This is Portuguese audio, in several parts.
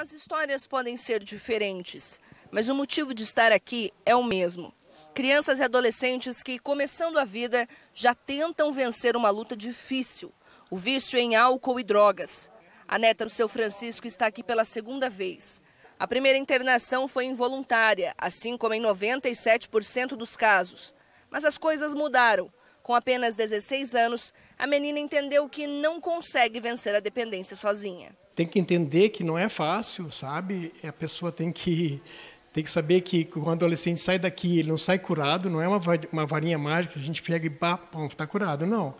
As histórias podem ser diferentes, mas o motivo de estar aqui é o mesmo. Crianças e adolescentes que, começando a vida, já tentam vencer uma luta difícil: o vício em álcool e drogas. A neta do seu Francisco está aqui pela segunda vez. A primeira internação foi involuntária, assim como em 97% dos casos. Mas as coisas mudaram com apenas 16 anos, a menina entendeu que não consegue vencer a dependência sozinha. Tem que entender que não é fácil, sabe? A pessoa tem que tem que saber que quando o adolescente sai daqui, ele não sai curado, não é uma, varinha mágica que a gente pega e pá, pum, está curado, não.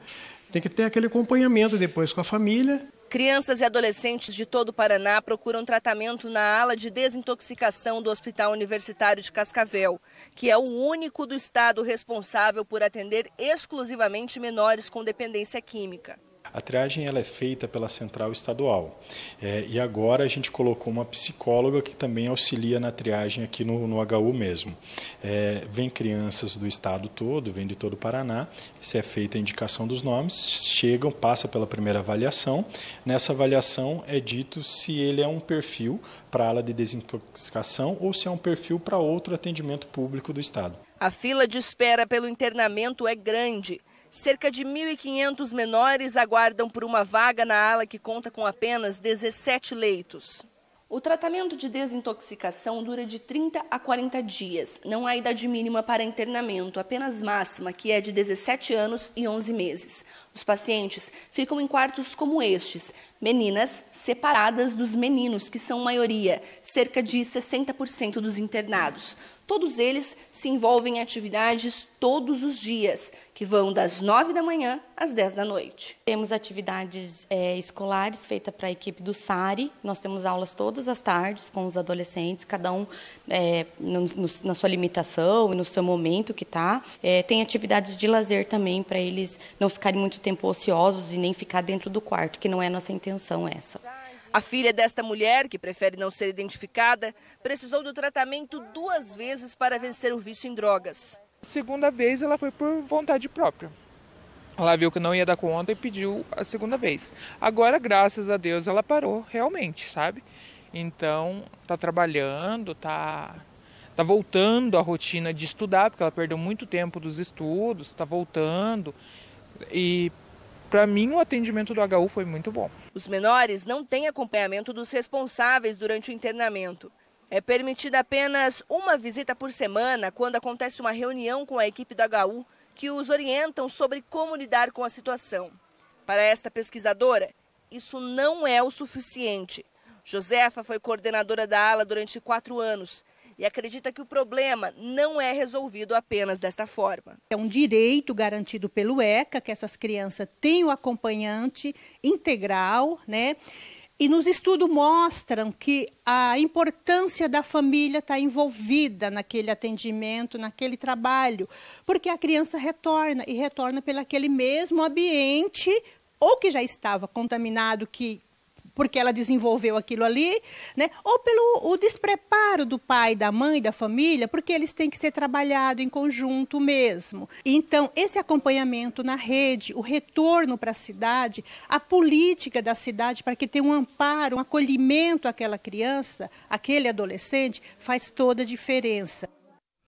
Tem que ter aquele acompanhamento depois com a família. Crianças e adolescentes de todo o Paraná procuram tratamento na ala de desintoxicação do Hospital Universitário de Cascavel, que é o único do estado responsável por atender exclusivamente menores com dependência química. A triagem ela é feita pela central estadual. É, e agora a gente colocou uma psicóloga que também auxilia na triagem aqui no, no HU mesmo. É, vem crianças do estado todo, vem de todo o Paraná, isso é feita a indicação dos nomes, chegam, passa pela primeira avaliação. Nessa avaliação é dito se ele é um perfil para ala de desintoxicação ou se é um perfil para outro atendimento público do estado. A fila de espera pelo internamento é grande cerca de 1.500 menores aguardam por uma vaga na ala que conta com apenas 17 leitos. O tratamento de desintoxicação dura de 30 a 40 dias. Não há idade mínima para internamento, apenas máxima, que é de 17 anos e 11 meses. Os pacientes ficam em quartos como estes, meninas separadas dos meninos, que são maioria, cerca de 60% dos internados. Todos eles se envolvem em atividades todos os dias, que vão das 9 da manhã às 10 da noite. Temos atividades é, escolares feitas para a equipe do SARI. Nós temos aulas todas as tardes com os adolescentes, cada um é, no, no, na sua limitação e no seu momento que está. É, tem atividades de lazer também para eles não ficarem muito tempo ociosos e nem ficar dentro do quarto, que não é a nossa intenção essa. A filha desta mulher, que prefere não ser identificada, precisou do tratamento duas vezes para vencer o vício em drogas. Segunda vez ela foi por vontade própria. Ela viu que não ia dar conta e pediu a segunda vez. Agora, graças a Deus, ela parou realmente, sabe? Então, tá trabalhando, tá tá voltando à rotina de estudar, porque ela perdeu muito tempo dos estudos, tá voltando e para mim, o atendimento do HU foi muito bom. Os menores não têm acompanhamento dos responsáveis durante o internamento. É permitida apenas uma visita por semana quando acontece uma reunião com a equipe do HU, que os orientam sobre como lidar com a situação. Para esta pesquisadora, isso não é o suficiente. Josefa foi coordenadora da ala durante quatro anos e acredita que o problema não é resolvido apenas desta forma. É um direito garantido pelo ECA que essas crianças tenham o acompanhante integral, né? E nos estudos mostram que a importância da família estar tá envolvida naquele atendimento, naquele trabalho, porque a criança retorna e retorna pelo aquele mesmo ambiente ou que já estava contaminado, que porque ela desenvolveu aquilo ali, né? ou pelo o despreparo do pai, da mãe, da família, porque eles têm que ser trabalhados em conjunto mesmo. Então, esse acompanhamento na rede, o retorno para a cidade, a política da cidade para que tenha um amparo, um acolhimento àquela criança, àquele adolescente, faz toda a diferença.